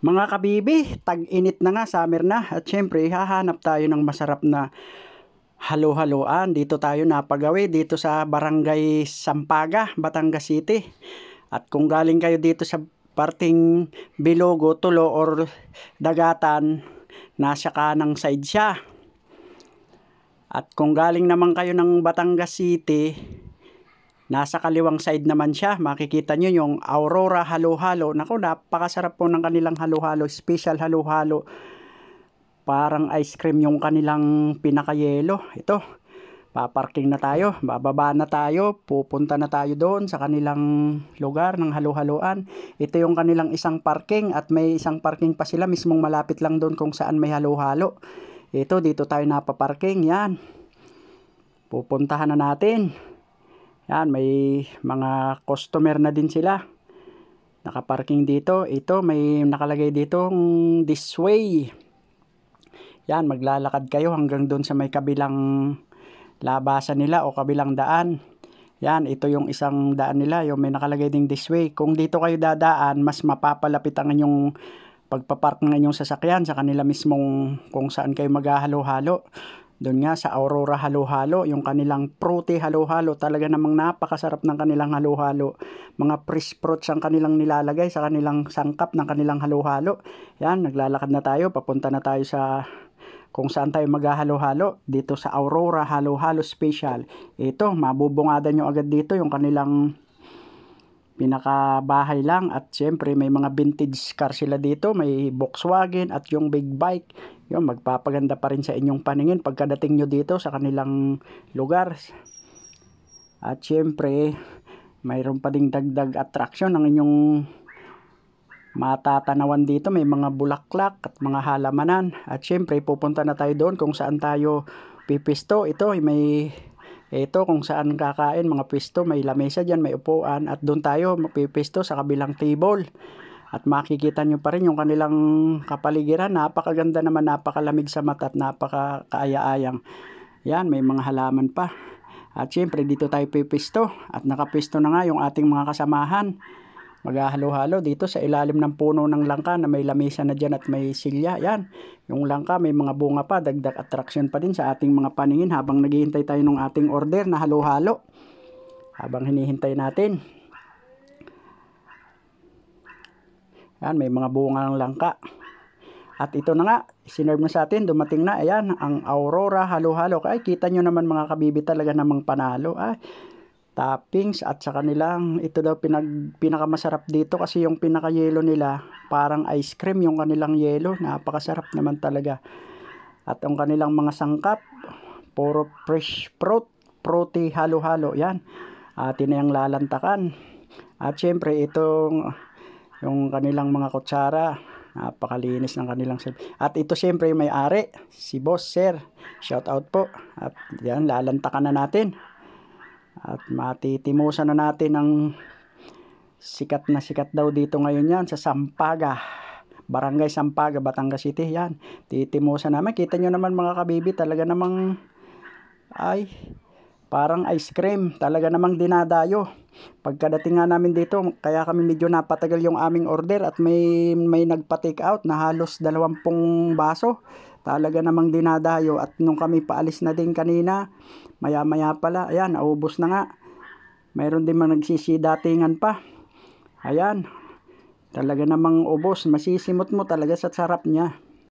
Mga kabibi, tag-init na nga, summer na. At syempre, hahanap tayo ng masarap na halo-haloan. Dito tayo napagawi, dito sa Barangay Sampaga, Batangas City. At kung galing kayo dito sa parting Bilogo, Tulo, or Dagatan, nasa kanang side siya. At kung galing naman kayo ng Batangas City, Nasa kaliwang side naman siya, makikita nyo yung Aurora halo-halo. Naku, napakasarap po ng kanilang halo-halo, special halo-halo. Parang ice cream yung kanilang pinakayelo. Ito, paparking na tayo, bababa na tayo, pupunta na tayo doon sa kanilang lugar ng halo-haloan. Ito yung kanilang isang parking at may isang parking pa sila mismong malapit lang doon kung saan may halo-halo. Ito, dito tayo napaparking, yan. Pupuntahan na natin. Yan, may mga customer na din sila. Nakaparking dito. Ito, may nakalagay dito this way. Yan, maglalakad kayo hanggang doon sa may kabilang labasan nila o kabilang daan. Yan, ito yung isang daan nila, yung may nakalagay ding this way. Kung dito kayo dadaan, mas mapapalapit ang inyong pagpapark ng inyong sasakyan sa kanila mismong kung saan kayo maghahalo-halo. Doon nga sa Aurora Halo-Halo, yung kanilang fruity halo-halo, talaga namang napakasarap ng kanilang halo-halo. Mga fresh fruits ang kanilang nilalagay sa kanilang sangkap ng kanilang halo-halo. Yan, naglalakad na tayo, papunta na tayo sa kung saan tayo maghahalo-halo dito sa Aurora Halo-Halo Special. Ito, mabubungadan nyo agad dito yung kanilang pinakabahay lang at siyempre may mga vintage car sila dito may Volkswagen at yung big bike yun magpapaganda pa rin sa inyong paningin pagkadating nyo dito sa kanilang lugar at siyempre mayroon pa ding dagdag attraction ng inyong matatanawan dito may mga bulaklak at mga halamanan at siyempre pupunta na tayo doon kung saan tayo pipisto ito may ito kung saan kakain, mga pisto, may lamesa dyan, may upuan at doon tayo mapipisto sa kabilang table. At makikita nyo pa rin yung kanilang kapaligiran. Napakaganda naman, napakalamig sa mata at napakakaaya-ayang. Yan, may mga halaman pa. At syempre dito tayo pipisto at nakapisto na nga yung ating mga kasamahan maghahalo-halo dito sa ilalim ng puno ng langka na may lamesa na dyan at may silya. Yan, yung langka may mga bunga pa, dagdag attraction pa din sa ating mga paningin habang naghihintay tayo ng ating order na halo-halo. Habang hinihintay natin. Yan, may mga bunga ng langka. At ito na nga, sinerve na sa atin, dumating na. Ayan, ang Aurora halo-halo. Ay, kita nyo naman mga kabibi talaga namang panalo. Ay, toppings at sa kanilang ito daw pinag, pinakamasarap dito kasi yung pinaka yellow nila parang ice cream yung kanilang yelo napakasarap naman talaga at ang kanilang mga sangkap puro fresh fruit prote halo-halo yan at na yung lalantakan at syempre itong yung kanilang mga kutsara napakalinis ng kanilang service. At ito syempre may ari, si Boss Sir. Shout out po. At yan, lalantakan na natin. At matitimusan na natin ang sikat na sikat daw dito ngayon yan sa Sampaga. Barangay Sampaga, Batangas City. Yan. Titimusan namin. Kita nyo naman mga kabibi. Talaga namang ay parang ice cream. Talaga namang dinadayo. Pagkadating nga namin dito, kaya kami medyo napatagal yung aming order at may, may nagpa-take out na halos dalawampung baso. Talaga namang dinadayo at nung kami paalis na din kanina, maya maya pala, ayan, naubos na nga. Mayroon din mga nagsisidatingan pa. Ayan, talaga namang ubos, masisimot mo talaga sa sarap niya.